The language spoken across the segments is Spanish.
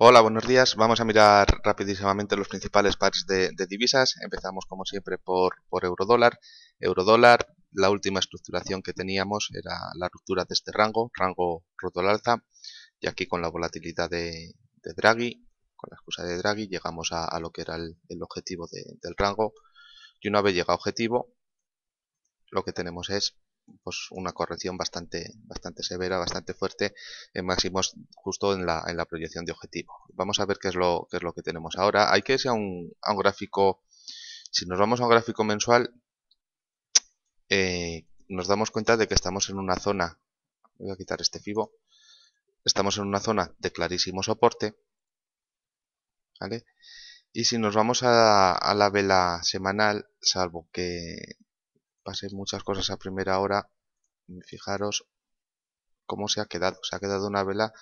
Hola, buenos días. Vamos a mirar rapidísimamente los principales pares de, divisas. Empezamos como siempre por, por eurodólar. Eurodólar, la última estructuración que teníamos era la ruptura de este rango, rango roto al alza. Y aquí con la volatilidad de, Draghi, con la excusa de Draghi, llegamos a, lo que era el, objetivo del rango. Y una vez llega objetivo, lo que tenemos es pues, una corrección bastante, bastante severa, bastante fuerte en eh, máximos justo en la, en la proyección de objetivo. Vamos a ver qué es lo, qué es lo que tenemos ahora. Hay que irse un, un gráfico, si nos vamos a un gráfico mensual, eh, nos damos cuenta de que estamos en una zona, voy a quitar este fibo, estamos en una zona de clarísimo soporte, ¿vale? Y si nos vamos a, a la vela semanal, salvo que pasé muchas cosas a primera hora. Mm, fijaros cómo se ha quedado. Se ha quedado una vela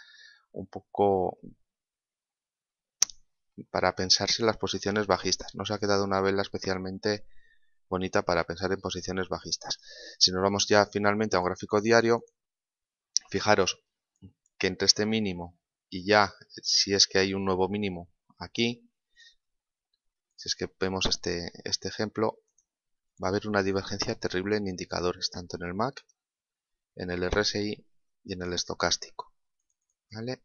un poco para pensarse en las posiciones bajistas. No se ha quedado una vela especialmente bonita para pensar en posiciones bajistas. Si nos vamos ya finalmente a un gráfico diario, fijaros que entre este mínimo y ya, si es que hay un nuevo mínimo aquí, si es que vemos este, este ejemplo, va a haber una divergencia terrible en indicadores, tanto en el MAC, en el RSI y en el estocástico. ¿Vale?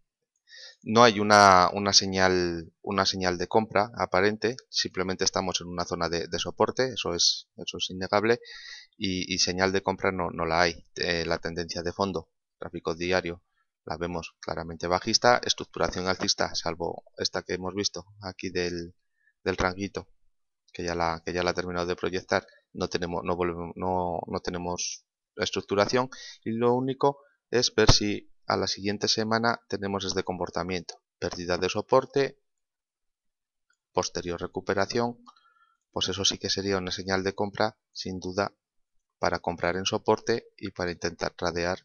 No hay una, señal, una señal de compra aparente, simplemente estamos en una zona de, soporte, eso es, eso es innegable, y, señal de compra no, no la hay. Eh, la tendencia de fondo, tráfico diario, la vemos claramente bajista, estructuración alcista, salvo esta que hemos visto aquí del, del ranguito, que ya la, que ya la ha terminado de proyectar, no tenemos, no, volvemos, no, no tenemos estructuración y lo único es ver si a la siguiente semana tenemos este comportamiento. Pérdida de soporte, posterior recuperación, pues eso sí que sería una señal de compra sin duda para comprar en soporte y para intentar tradear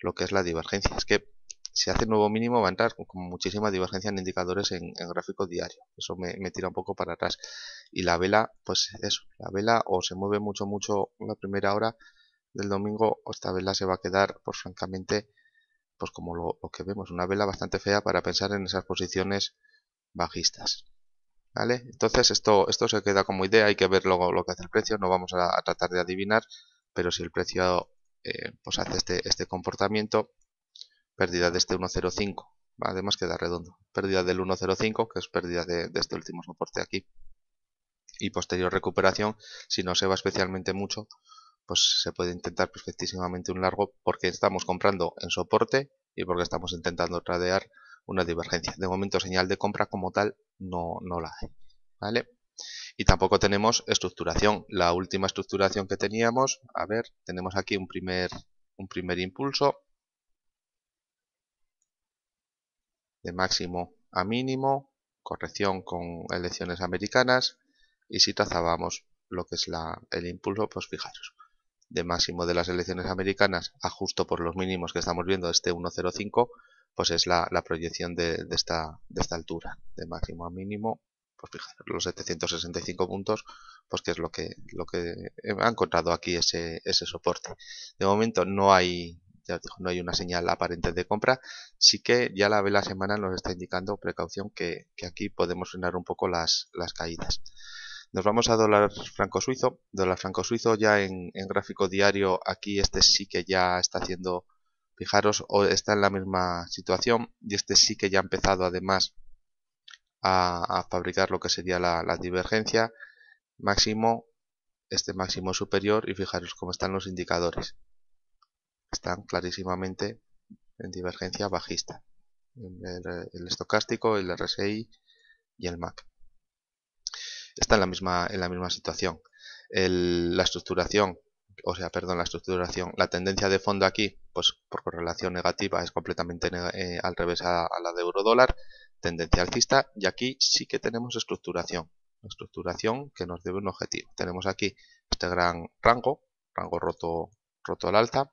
lo que es la divergencia. Es que si hace nuevo mínimo va a entrar con, muchísima divergencia en indicadores en, gráfico diario. Eso me, tira un poco para atrás. Y la vela, pues eso, la vela o se mueve mucho, mucho la primera hora del domingo o esta vela se va a quedar, pues francamente, pues como lo, que vemos, una vela bastante fea para pensar en esas posiciones bajistas. ¿Vale? Entonces esto, esto se queda como idea, hay que ver luego lo que hace el precio, no vamos a, tratar de adivinar, pero si el precio eh, pues hace este, este comportamiento, pérdida de este 1.05, además queda redondo, pérdida del 1.05 que es pérdida de, este último soporte aquí y posterior recuperación, si no se va especialmente mucho, pues se puede intentar perfectísimamente un largo porque estamos comprando en soporte y porque estamos intentando tradear una divergencia. De momento señal de compra como tal no, no la hay. ¿vale? Y tampoco tenemos estructuración. La última estructuración que teníamos, a ver, tenemos aquí un primer, un primer impulso, de máximo a mínimo, corrección con elecciones americanas y si trazábamos lo que es la, el impulso, pues fijaros, de máximo de las elecciones americanas a justo por los mínimos que estamos viendo, este 1.05, pues es la, proyección de, esta, esta altura, de máximo a mínimo, pues fijaros, los 765 puntos, pues que es lo que, lo que eh, ha encontrado aquí ese, ese soporte. De momento no hay ya no hay una señal aparente de compra, sí que ya la vela semana nos está indicando precaución que, aquí podemos frenar un poco las, caídas. Nos vamos a dólar franco suizo. Dólar franco suizo ya en, gráfico diario, aquí este sí que ya está haciendo, fijaros, o está en la misma situación y este sí que ya ha empezado además a, fabricar lo que sería la, divergencia máximo, este máximo superior y fijaros cómo están los indicadores están clarísimamente en divergencia bajista. El, estocástico, el RSI y el MAC. Está en la misma, en la misma situación. la estructuración, o sea, perdón, la estructuración, la tendencia de fondo aquí, pues por correlación negativa es completamente eh, al revés a, la de euro eurodólar, tendencia alcista, y aquí sí que tenemos estructuración, estructuración que nos debe un objetivo. Tenemos aquí este gran rango, rango roto, roto al alza,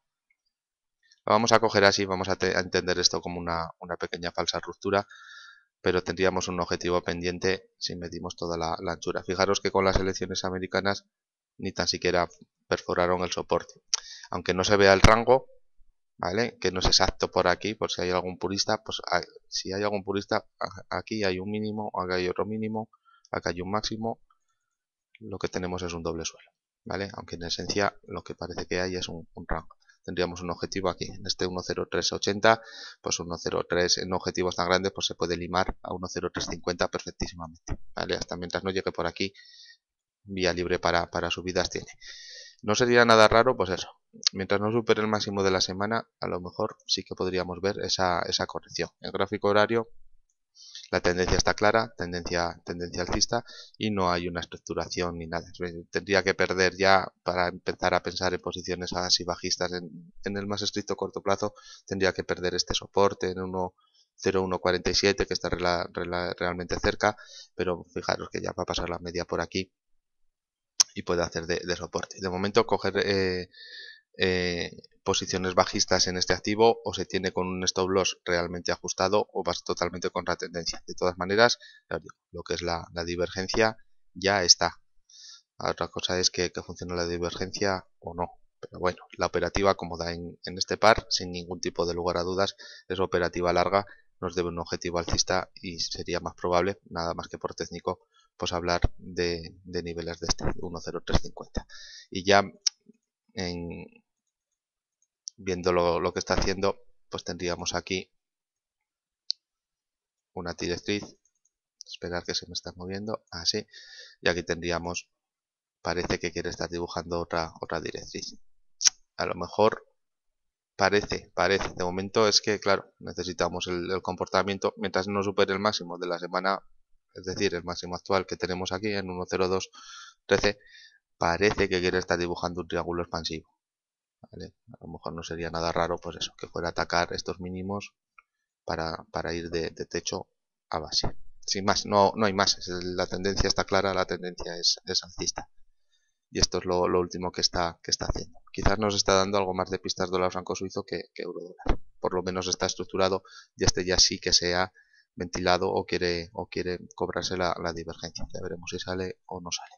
vamos a coger así, vamos a, entender esto como una, pequeña falsa ruptura, pero tendríamos un objetivo pendiente si medimos toda la, anchura. Fijaros que con las elecciones americanas ni tan siquiera perforaron el soporte. Aunque no se vea el rango, ¿vale? Que no es exacto por aquí, por si hay algún purista, pues si hay algún purista, aquí hay un mínimo, acá hay otro mínimo, acá hay un máximo, lo que tenemos es un doble suelo, ¿vale? Aunque en esencia lo que parece que hay es un rango tendríamos un objetivo aquí, en este 10380, pues 103 en objetivos tan grandes pues se puede limar a 10350 perfectísimamente, ¿vale? Hasta mientras no llegue por aquí, vía libre para, subidas tiene. No sería nada raro, pues eso, mientras no supere el máximo de la semana, a lo mejor sí que podríamos ver esa, esa corrección. El gráfico horario la tendencia está clara, tendencia, tendencia alcista y no hay una estructuración ni nada. Tendría que perder ya para empezar a pensar en posiciones así bajistas en, el más estricto corto plazo. Tendría que perder este soporte en 1.0147 que está realmente cerca, pero fijaros que ya va a pasar la media por aquí y puede hacer de, de soporte. De momento coger eh, eh, posiciones bajistas en este activo o se tiene con un stop loss realmente ajustado o vas totalmente contra tendencia. De todas maneras, lo que es la, divergencia ya está. Otra cosa es que, que la divergencia o no. Pero bueno, la operativa como en, en este par, sin ningún tipo de lugar a dudas, es operativa larga, nos debe un objetivo alcista y sería más probable, nada más que por técnico, pues hablar de, de niveles de este 1.0350. Y ya en, viendo lo, que está haciendo, pues tendríamos aquí una directriz. Esperar que se me está moviendo. Así. Ah, y aquí tendríamos. Parece que quiere estar dibujando otra, otra directriz. A lo mejor. Parece, parece. De momento es que, claro, necesitamos el, el comportamiento. Mientras no supere el máximo de la semana. Es decir, el máximo actual que tenemos aquí en 10213. Parece que quiere estar dibujando un triángulo expansivo. A lo mejor no sería nada raro pues eso, que fuera a atacar estos mínimos para, para ir de, techo a base. Sin más, no, no hay más, la tendencia está clara, la tendencia es, es alcista. Y esto es lo, último que está, que está haciendo. Quizás nos está dando algo más de pistas dólar franco suizo que, que euro dólar. Por lo menos está estructurado y este ya sí que se ha ventilado o quiere, o quiere cobrarse la, la divergencia. Ya veremos si sale o no sale.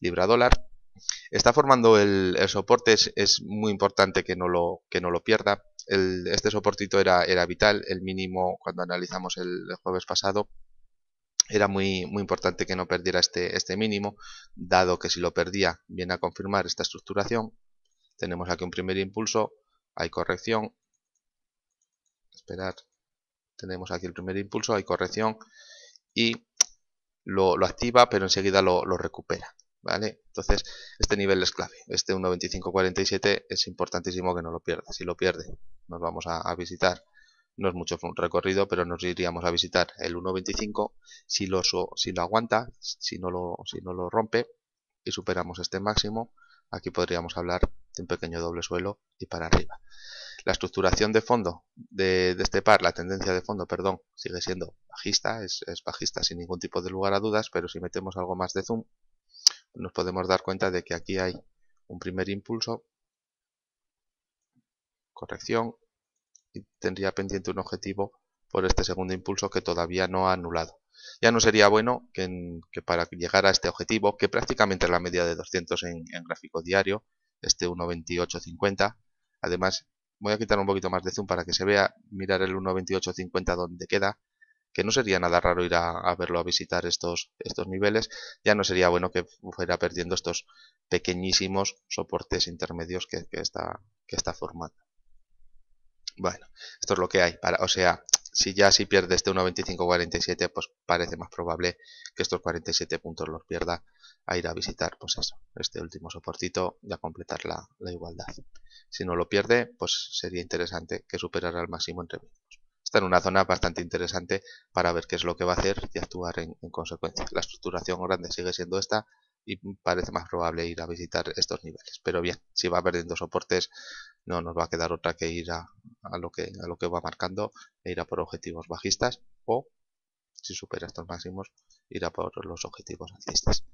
Libra dólar, está formando el, soporte, es, muy importante que no lo, que no lo pierda. este soportito era, era vital, el mínimo cuando analizamos el, jueves pasado era muy, muy importante que no perdiera este, este mínimo, dado que si lo perdía viene a confirmar esta estructuración. Tenemos aquí un primer impulso, hay corrección, esperar, tenemos aquí el primer impulso, hay corrección y lo, activa pero enseguida lo recupera. Entonces, este nivel es clave. Este 1.2547 es importantísimo que no lo pierda. Si lo pierde, nos vamos a, visitar. No es mucho recorrido, pero nos iríamos a visitar el 1.25 si lo, aguanta, si no lo, rompe y superamos este máximo. Aquí podríamos hablar de un pequeño doble suelo y para arriba. La estructuración de fondo de, este par, la tendencia de fondo, perdón, sigue siendo bajista, es, bajista sin ningún tipo de lugar a dudas, pero si metemos algo más de zoom, nos podemos dar cuenta de que aquí hay un primer impulso, corrección, y tendría pendiente un objetivo por este segundo impulso que todavía no ha anulado. Ya no sería bueno que, para llegar a este objetivo, que prácticamente es la media de 200 en, en gráfico diario, este 1.2850, además voy a quitar un poquito más de zoom para que se vea, mirar el 1.2850 donde queda, que no sería nada raro ir a, verlo a visitar estos, estos niveles, ya no sería bueno que fuera perdiendo estos pequeñísimos soportes intermedios que, está, que está formando. Bueno, esto es lo que hay, o sea, si ya si pierde este 1.25.47, pues parece más probable que estos 47 puntos los pierda a ir a visitar, pues eso, este último soportito y a completar la, igualdad. Si no lo pierde, pues sería interesante que superara el máximo entre mí está en una zona bastante interesante para ver qué es lo que va a hacer y actuar en, consecuencia. La estructuración grande sigue siendo esta y parece más probable ir a visitar estos niveles. Pero bien, si va perdiendo soportes no nos va a quedar otra que ir a, lo, que, a lo que va marcando e ir a por objetivos bajistas o si supera estos máximos ir a por los objetivos altistas.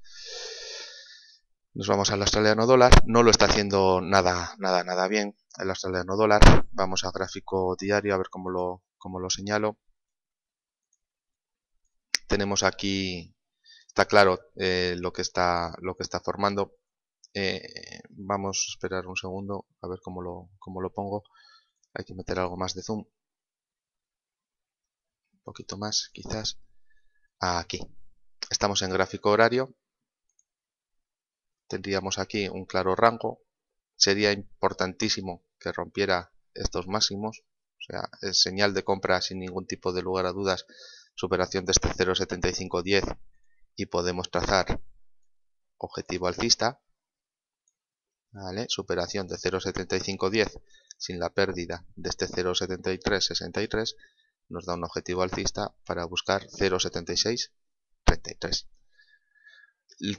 Nos vamos al australiano dólar, no lo está haciendo nada, nada, nada bien el australiano dólar. Vamos a gráfico diario a ver cómo lo, como lo señalo, tenemos aquí, está claro eh, lo, que está, lo que está formando. Eh, vamos a esperar un segundo a ver cómo lo, cómo lo pongo. Hay que meter algo más de zoom. Un poquito más, quizás. Aquí. Estamos en gráfico horario. Tendríamos aquí un claro rango. Sería importantísimo que rompiera estos máximos o sea, señal de compra sin ningún tipo de lugar a dudas, superación de este 0.7510 y podemos trazar objetivo alcista. ¿Vale? Superación de 0.7510 sin la pérdida de este 0.7363 nos da un objetivo alcista para buscar 0.7633.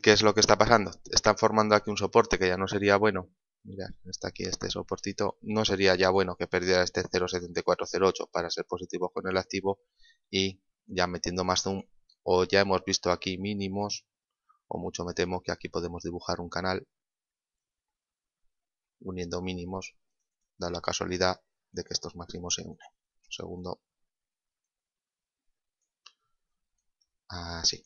¿Qué es lo que está pasando? Están formando aquí un soporte que ya no sería bueno mirad, está aquí este soportito, no sería ya bueno que perdiera este 0.7408 para ser positivo con el activo y ya metiendo más zoom o ya hemos visto aquí mínimos o mucho me temo que aquí podemos dibujar un canal uniendo mínimos da la casualidad de que estos máximos se unen segundo así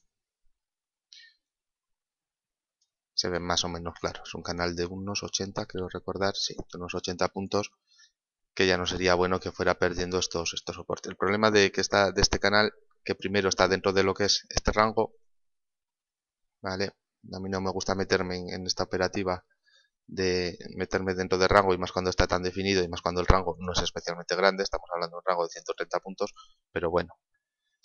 se ve más o menos claro, es Un canal de unos 80, creo recordar, sí, unos 80 puntos, que ya no sería bueno que fuera perdiendo estos, estos soportes. El problema de que está de este canal, que primero está dentro de lo que es este rango, ¿vale? A mí no me gusta meterme en, esta operativa de meterme dentro de rango y más cuando está tan definido y más cuando el rango no es especialmente grande, estamos hablando de un rango de 130 puntos, pero bueno,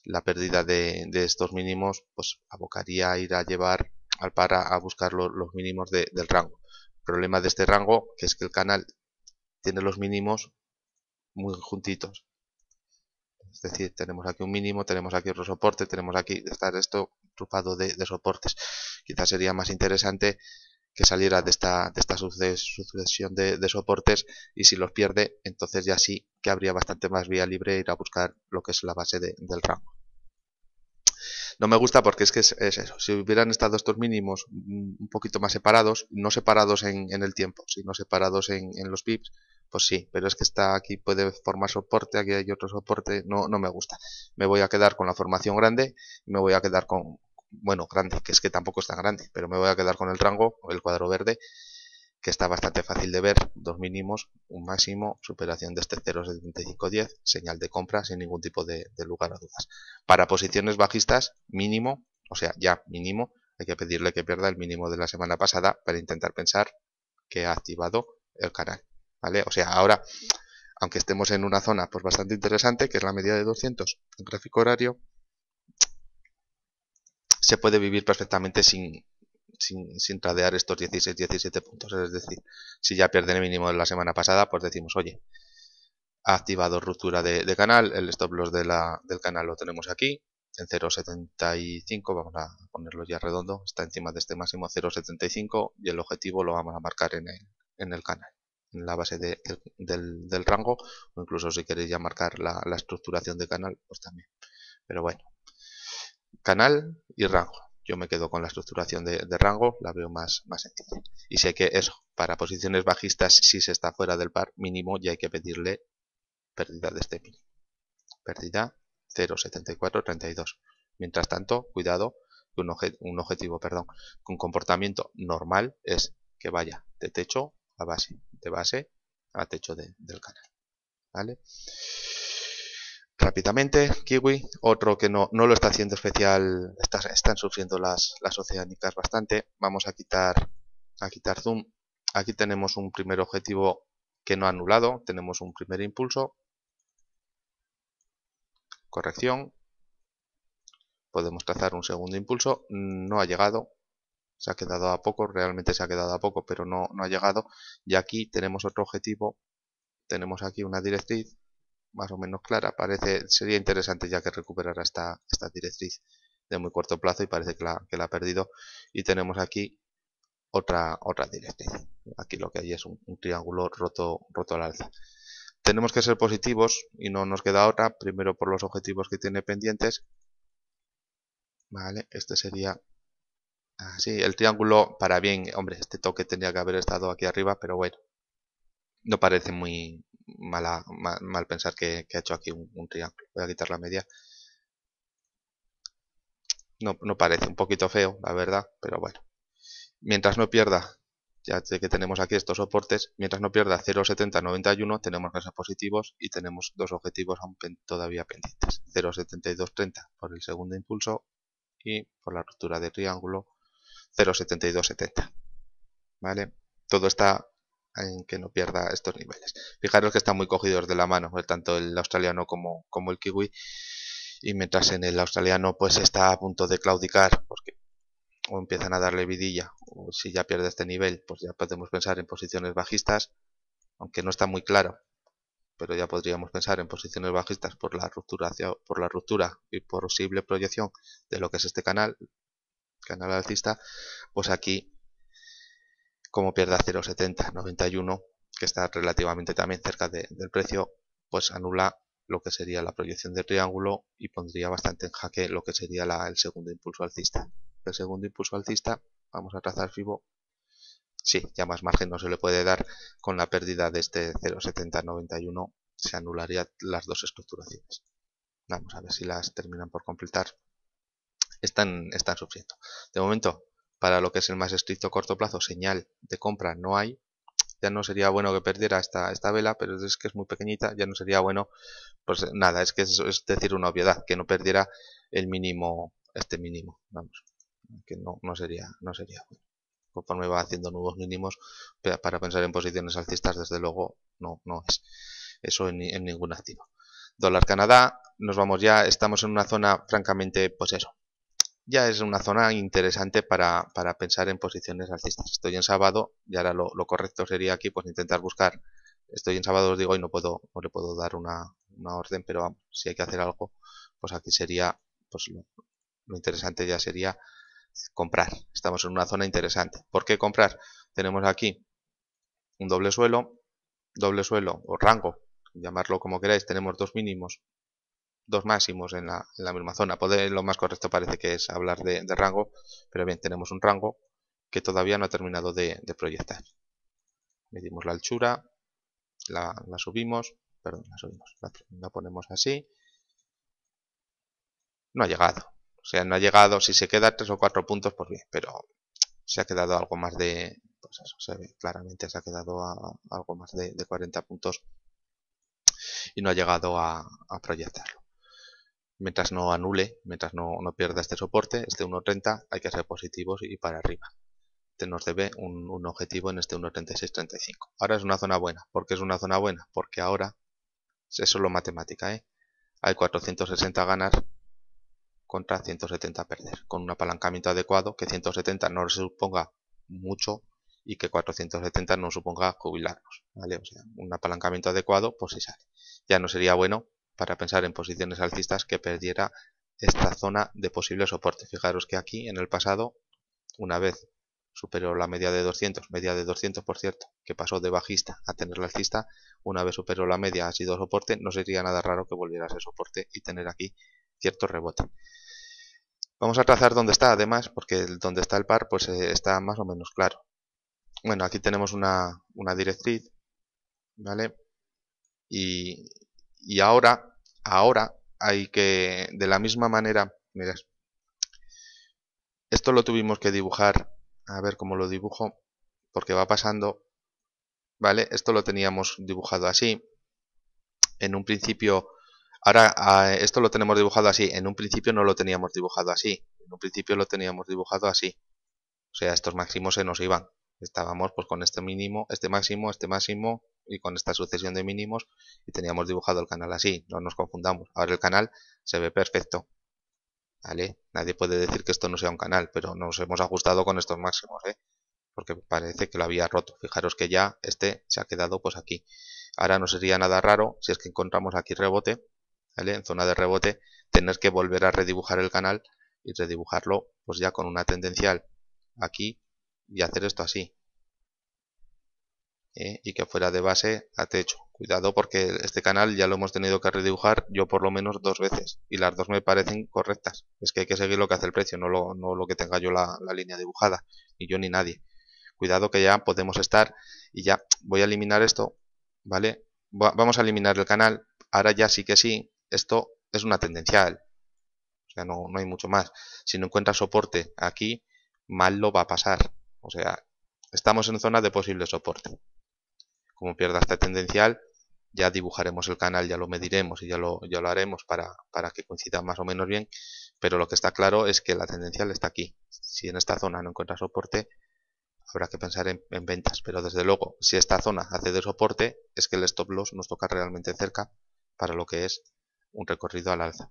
la pérdida de, de estos mínimos pues abocaría a ir a llevar para a buscar los mínimos del rango. El problema de este rango que es que el canal tiene los mínimos muy juntitos. Es decir, tenemos aquí un mínimo, tenemos aquí otro soporte, tenemos aquí, estar esto trupado de, soportes. Quizás sería más interesante que saliera de esta, de esta sucesión de, soportes y si los pierde, entonces ya sí que habría bastante más vía libre ir a buscar lo que es la base del rango. No me gusta porque es que es, eso. Si hubieran estado estos mínimos mm, un poquito más separados, no separados en, el tiempo, sino separados en, los pips, pues sí. Pero es que está aquí puede formar soporte, aquí hay otro soporte, no, no me gusta. Me voy a quedar con la formación grande me voy a quedar con, bueno, grande, que es que tampoco es tan grande, pero me voy a quedar con el rango, el cuadro verde que está bastante fácil de ver, dos mínimos, un máximo, superación de este 0.7510, señal de compra sin ningún tipo de, lugar a dudas. Para posiciones bajistas, mínimo, o sea, ya mínimo, hay que pedirle que pierda el mínimo de la semana pasada para intentar pensar que ha activado el canal, ¿vale? O sea, ahora, aunque estemos en una zona pues bastante interesante, que es la media de 200 en gráfico horario, se puede vivir perfectamente sin, sin, sin tradear estos 16, 17 puntos. Es decir, si ya pierde el mínimo de la semana pasada, pues decimos, oye, ha activado ruptura de, canal, el stop loss de la, del canal lo tenemos aquí, en 0.75, vamos a ponerlo ya redondo, está encima de este máximo 0.75 y el objetivo lo vamos a marcar en el, en el canal, en la base del, del, rango, o incluso si queréis ya marcar la, la estructuración de canal, pues también. Pero bueno, canal y rango yo me quedo con la estructuración de, rango, la veo más, más sencilla. Y sé que eso, para posiciones bajistas, si se está fuera del par mínimo, ya hay que pedirle pérdida de este mínimo. Pérdida 0,7432. Mientras tanto, cuidado, que un, objetivo perdón, con comportamiento normal es que vaya de techo a base, de base a techo del canal. ¿Vale? rápidamente. Kiwi, otro que no, no lo está haciendo especial, están sufriendo las, las oceánicas bastante. Vamos a quitar, a quitar zoom. Aquí tenemos un primer objetivo que no ha anulado, tenemos un primer impulso. Corrección. Podemos trazar un segundo impulso, no ha llegado, se ha quedado a poco, realmente se ha quedado a poco, pero no, no ha llegado. Y aquí tenemos otro objetivo, tenemos aquí una directriz más o menos clara. Parece, sería interesante ya que recuperara esta, esta directriz de muy corto plazo y parece que la, que la ha perdido. Y tenemos aquí otra, otra directriz. Aquí lo que hay es un, triángulo roto, roto al alza. Tenemos que ser positivos y no nos queda otra, primero por los objetivos que tiene pendientes. Vale, este sería así, el triángulo para bien, hombre, este toque tendría que haber estado aquí arriba, pero bueno, no parece muy, mala, mal, pensar que, ha hecho aquí un, triángulo. Voy a quitar la media. No, no parece, un poquito feo, la verdad, pero bueno. Mientras no pierda, ya que tenemos aquí estos soportes, mientras no pierda 0,7091 tenemos los positivos y tenemos dos objetivos aún todavía pendientes. 0,7230 por el segundo impulso y por la ruptura de triángulo 0,7270. ¿Vale? Todo está en que no pierda estos niveles. Fijaros que están muy cogidos de la mano, eh, tanto el australiano como, como el kiwi. Y mientras en el australiano pues está a punto de claudicar, porque o empiezan a darle vidilla, o si ya pierde este nivel, pues ya podemos pensar en posiciones bajistas, aunque no está muy claro, pero ya podríamos pensar en posiciones bajistas por la ruptura, hacia, por la ruptura y posible proyección de lo que es este canal, canal alcista, pues aquí como pierda 0,70, 91, que está relativamente también cerca del precio, pues anula lo que sería la proyección del triángulo y pondría bastante en jaque lo que sería el segundo impulso alcista. El segundo impulso alcista, vamos a trazar FIBO, sí, ya más margen no se le puede dar con la pérdida de este 0,7091 se anularía las dos estructuraciones. Vamos a ver si las terminan por completar. Están, están sufriendo. De momento, para lo que es el más estricto corto plazo señal de compra no hay, ya no sería bueno que perdiera esta, esta vela, pero es que es muy pequeñita, ya no sería bueno, pues nada, es que es, decir una obviedad, que no perdiera el mínimo, este mínimo, vamos, que no, no sería, no sería bueno. Conforme va haciendo nuevos mínimos, para pensar en posiciones alcistas, desde luego, no, no es eso en, en ningún activo. Dólar Canadá, nos vamos ya, estamos en una zona francamente, pues eso, ya es una zona interesante para, para pensar en posiciones alcistas. Estoy en sábado y ahora lo, correcto sería aquí pues intentar buscar. Estoy en sábado, os digo, y no puedo, no le puedo dar una, orden, pero si hay que hacer algo, pues aquí sería, pues lo, lo interesante ya sería comprar. Estamos en una zona interesante. ¿Por qué comprar? Tenemos aquí un doble suelo, doble suelo o rango, llamarlo como queráis, tenemos dos mínimos dos máximos en la, misma zona. Poder, lo más correcto parece que es hablar de, rango, pero bien, tenemos un rango que todavía no ha terminado de, proyectar. Medimos la altura, la, subimos, perdón, la subimos, la, ponemos así. No ha llegado. O sea, no ha llegado, si se queda tres o cuatro puntos, pues bien, pero se ha quedado algo más de, pues eso, se ve, claramente se ha quedado a, algo más de, 40 puntos y no ha llegado a proyectarlo mientras no anule, mientras no, pierda este soporte, este 1.30 hay que ser positivos y para arriba. Este nos debe un, objetivo en este 1.3635. Ahora es una zona buena. ¿Por qué es una zona buena? Porque ahora es solo matemática. ¿eh? Hay 460 ganar contra 170 perder. Con un apalancamiento adecuado, que 170 no se suponga mucho y que 470 no suponga jubilarnos. O sea, un apalancamiento adecuado, pues si sale. Ya no sería bueno para pensar en posiciones alcistas que perdiera esta zona de posible soporte. Fijaros que aquí en el pasado, una vez superó la media de 200, media de 200 por cierto, que pasó de bajista a tener la alcista, una vez superó la media ha sido soporte, no sería nada raro que volviera a ser soporte y tener aquí cierto rebote. Vamos a trazar dónde está además, porque dónde está el par pues eh, está más o menos claro. Bueno, aquí tenemos una, una directriz, ¿vale? Y, y ahora, ahora hay que, de la misma manera, mirad, esto lo tuvimos que dibujar, a ver cómo lo dibujo, porque va pasando, ¿vale? Esto lo teníamos dibujado así, en un principio, ahora ah, esto lo tenemos dibujado así, en un principio no lo teníamos dibujado así, en un principio lo teníamos dibujado así, o sea, estos máximos se nos iban, estábamos pues con este mínimo, este máximo, este máximo, y con esta sucesión de mínimos y teníamos dibujado el canal así, no nos confundamos. Ahora el canal se ve perfecto. ¿Vale? Nadie puede decir que esto no sea un canal, pero nos hemos ajustado con estos máximos, ¿eh? porque parece que lo había roto. Fijaros que ya este se ha quedado pues aquí. Ahora no sería nada raro si es que encontramos aquí rebote, ¿vale? en zona de rebote, tener que volver a redibujar el canal y redibujarlo pues ya con una tendencial aquí y hacer esto así, ¿eh? y que fuera de base a techo. Cuidado porque este canal ya lo hemos tenido que redibujar yo por lo menos dos veces y las dos me parecen correctas. Es que hay que seguir lo que hace el precio, no lo, no lo que tenga yo la, línea dibujada, ni yo ni nadie. Cuidado que ya podemos estar y ya voy a eliminar esto, ¿vale? vamos a eliminar el canal, ahora ya sí que sí, esto es una tendencial. O sea, no, hay mucho más. Si no encuentra soporte aquí, mal lo va a pasar. O sea, estamos en zona de posible soporte como pierda esta tendencial, ya dibujaremos el canal, ya lo mediremos y ya lo, ya lo haremos para, para, que coincida más o menos bien, pero lo que está claro es que la tendencial está aquí. Si en esta zona no encuentra soporte, habrá que pensar en, ventas, pero desde luego, si esta zona hace de soporte, es que el stop loss nos toca realmente cerca para lo que es un recorrido al alza.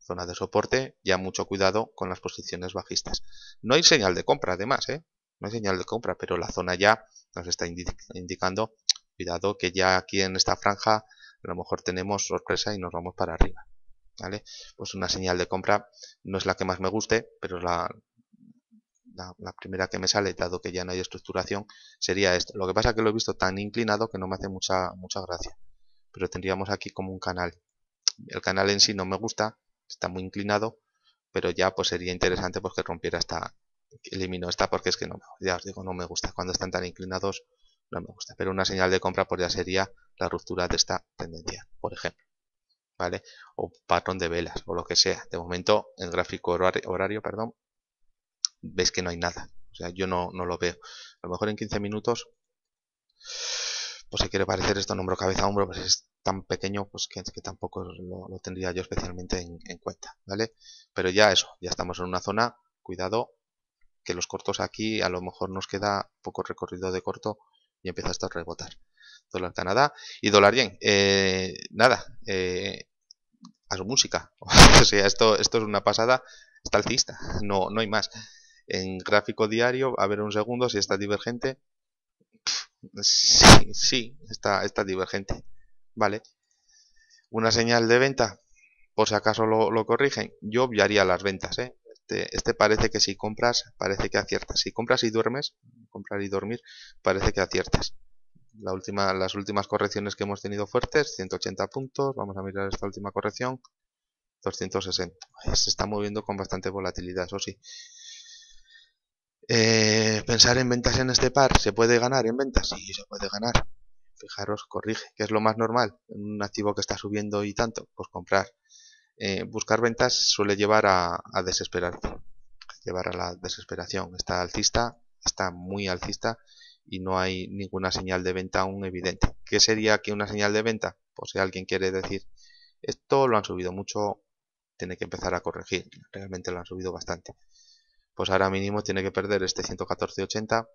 Zona de soporte, ya mucho cuidado con las posiciones bajistas. No hay señal de compra, además, ¿eh? no hay señal de compra, pero la zona ya nos está indicando, cuidado que ya aquí en esta franja a lo mejor tenemos sorpresa y nos vamos para arriba. ¿Vale? Pues una señal de compra no es la que más me guste, pero la, la, primera que me sale, dado que ya no hay estructuración, sería esto. Lo que pasa es que lo he visto tan inclinado que no me hace mucha, mucha gracia. Pero tendríamos aquí como un canal. El canal en sí no me gusta, está muy inclinado, pero ya pues sería interesante pues, que rompiera esta, elimino esta porque es que no, ya os digo, no me gusta. Cuando están tan inclinados, no me gusta. Pero una señal de compra por pues ya sería la ruptura de esta tendencia, por ejemplo. ¿Vale? O patrón de velas, o lo que sea. De momento, en gráfico horario, horario perdón, veis que no hay nada. O sea, yo no, no lo veo. A lo mejor en 15 minutos, pues si quiere parecer esto nombro hombro cabeza a hombro, pues es tan pequeño pues que, tampoco lo, tendría yo especialmente en, en cuenta, ¿vale? Pero ya eso, ya estamos en una zona, cuidado, que los cortos aquí a lo mejor nos queda poco recorrido de corto y empieza esto a rebotar. Dólar Canadá y dólar yen. Eh, nada, eh, a su música. o sea, esto, esto es una pasada, está alcista, no, no hay más. En gráfico diario, a ver un segundo si está divergente. sí, sí, está, está divergente. Vale. Una señal de venta, por si acaso lo, lo corrigen. Yo obviaría las ventas, ¿eh? Este, este, parece que si compras, parece que aciertas. Si compras y duermes, comprar y dormir, parece que aciertas. La última, las últimas correcciones que hemos tenido fuertes, 180 puntos. Vamos a mirar esta última corrección, 260. Se está moviendo con bastante volatilidad, eso sí. Eh, pensar en ventas en este par, ¿se puede ganar en ventas? Sí, se puede ganar. Fijaros, corrige, que es lo más normal. En un activo que está subiendo y tanto, pues comprar. Eh, buscar ventas suele llevar a, a llevar a la desesperación. Está alcista, está muy alcista y no hay ninguna señal de venta aún evidente. ¿Qué sería que una señal de venta? Pues si alguien quiere decir, esto lo han subido mucho, tiene que empezar a corregir. Realmente lo han subido bastante. Pues ahora mínimo tiene que perder este 114.80,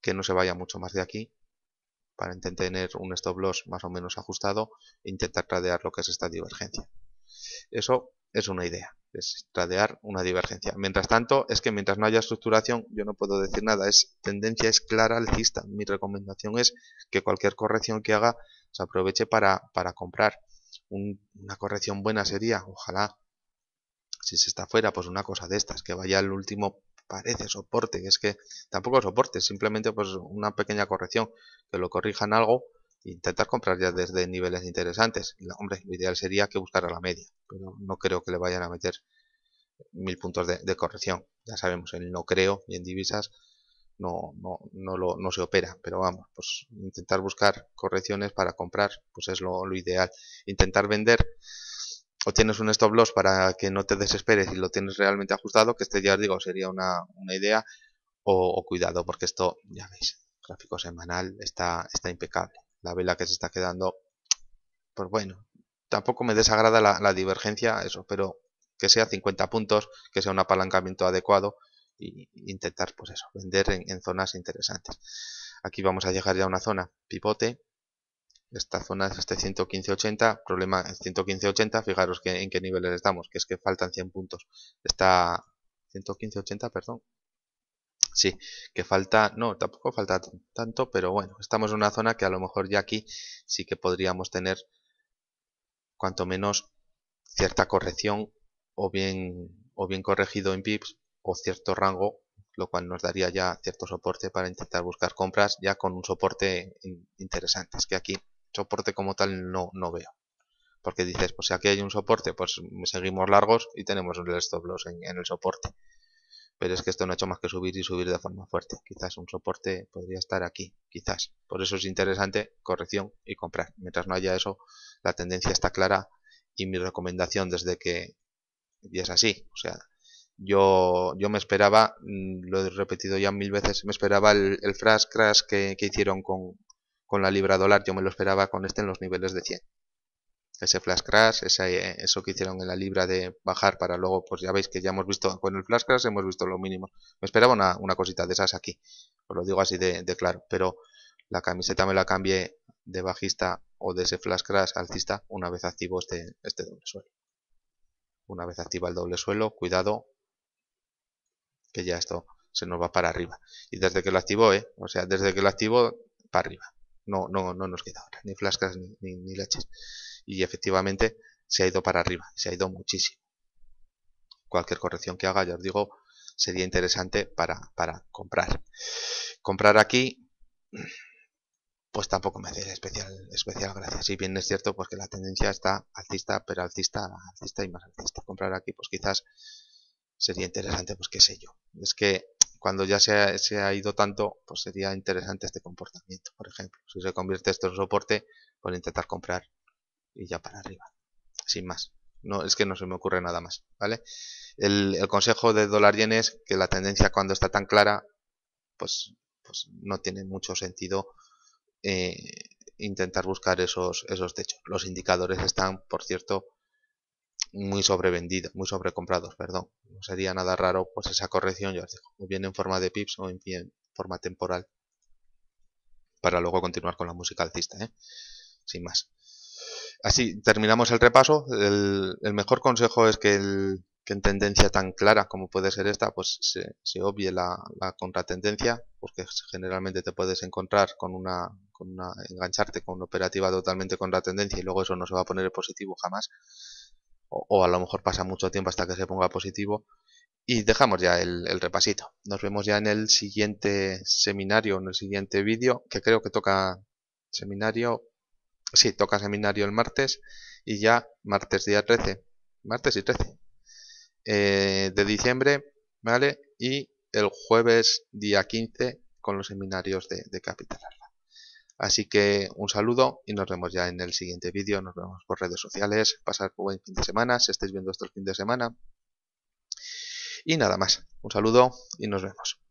que no se vaya mucho más de aquí, para intentar tener un stop loss más o menos ajustado e intentar tradear lo que es esta divergencia. Eso es una idea, es tradear una divergencia. Mientras tanto, es que mientras no haya estructuración, yo no puedo decir nada. Es tendencia es clara alcista. Mi recomendación es que cualquier corrección que haga se aproveche para, para comprar. una corrección buena sería, ojalá, si se está fuera, pues una cosa de estas, que vaya al último parece soporte, es que tampoco soporte, simplemente pues una pequeña corrección, que lo corrijan algo intentar comprar ya desde niveles interesantes. Hombre, lo ideal sería que buscara la media, pero no creo que le vayan a meter mil puntos de, corrección. Ya sabemos, en no creo y en divisas no, no, no, lo, no se opera, pero vamos, pues intentar buscar correcciones para comprar, pues es lo, ideal. Intentar vender o tienes un stop loss para que no te desesperes y lo tienes realmente ajustado, que este ya os digo sería una, una idea, o, o, cuidado, porque esto, ya veis, gráfico semanal está, está impecable la vela que se está quedando, pues bueno, tampoco me desagrada la, divergencia, eso, pero que sea 50 puntos, que sea un apalancamiento adecuado e intentar, pues eso, vender en, zonas interesantes. Aquí vamos a llegar ya a una zona pivote, esta zona es este 115.80, problema 115.80, fijaros que, en qué niveles estamos, que es que faltan 100 puntos, está 115.80, perdón, Sí, que falta, no, tampoco falta tanto, pero bueno, estamos en una zona que a lo mejor ya aquí sí que podríamos tener cuanto menos cierta corrección o bien, o bien corregido en pips o cierto rango, lo cual nos daría ya cierto soporte para intentar buscar compras ya con un soporte interesante. Es que aquí soporte como tal no, no veo. Porque dices, pues si aquí hay un soporte, pues seguimos largos y tenemos el stop loss en el soporte pero es que esto no ha hecho más que subir y subir de forma fuerte. Quizás un soporte podría estar aquí, quizás. Por eso es interesante corrección y comprar. Mientras no haya eso, la tendencia está clara y mi recomendación desde que y es así. O sea, yo, yo me esperaba, mm, lo he repetido ya mil veces, me esperaba el, el flash crash que, que hicieron con, con, la libra dólar, yo me lo esperaba con este en los niveles de 100 ese flash crash, eh, eso que hicieron en la libra de bajar para luego, pues ya veis que ya hemos visto, con el flash crash hemos visto lo mínimo. Me esperaba una, cosita de esas aquí, os lo digo así de, claro, pero la camiseta me la cambié de bajista o de ese flash crash alcista una vez activo este, este, doble suelo. Una vez activa el doble suelo, cuidado, que ya esto se nos va para arriba. Y desde que lo activo, ¿eh? o sea, desde que lo activo, para arriba. No, no, no nos queda ahora, ni flash crash ni, ni, ni leches y efectivamente se ha ido para arriba, se ha ido muchísimo. Cualquier corrección que haga, ya os digo, sería interesante para, para comprar. Comprar aquí, pues tampoco me hace especial, especial gracia. Si bien es cierto, porque pues la tendencia está alcista, pero alcista, altista y más alcista. Comprar aquí, pues quizás sería interesante, pues qué sé yo. Es que cuando ya se ha, se ha, ido tanto, pues sería interesante este comportamiento, por ejemplo. Si se convierte esto en soporte, por pues intentar comprar y ya para arriba. Sin más. No, es que no se me ocurre nada más, ¿vale? El, el consejo de dólar yen es que la tendencia cuando está tan clara, pues, pues no tiene mucho sentido eh, intentar buscar esos, esos techos. Los indicadores están, por cierto, muy sobrevendidos, muy sobrecomprados, perdón. No sería nada raro pues esa corrección, yo os digo, o bien en forma de pips o en forma temporal, para luego continuar con la música alcista, ¿eh? sin más. Así terminamos el repaso. El, mejor consejo es que, en tendencia tan clara como puede ser esta, pues se, obvie la, contratendencia, porque generalmente te puedes encontrar con una, engancharte con una operativa totalmente contratendencia tendencia y luego eso no se va a poner positivo jamás. O, a lo mejor pasa mucho tiempo hasta que se ponga positivo. Y dejamos ya el, el, repasito. Nos vemos ya en el siguiente seminario, en el siguiente vídeo, que creo que toca seminario Sí, toca seminario el martes y ya martes día 13, martes y 13 eh, de diciembre, ¿vale? Y el jueves día 15 con los seminarios de, Capital Así que un saludo y nos vemos ya en el siguiente vídeo. Nos vemos por redes sociales. Pasar por buen fin de semana, si estáis viendo esto el fin de semana. Y nada más. Un saludo y nos vemos.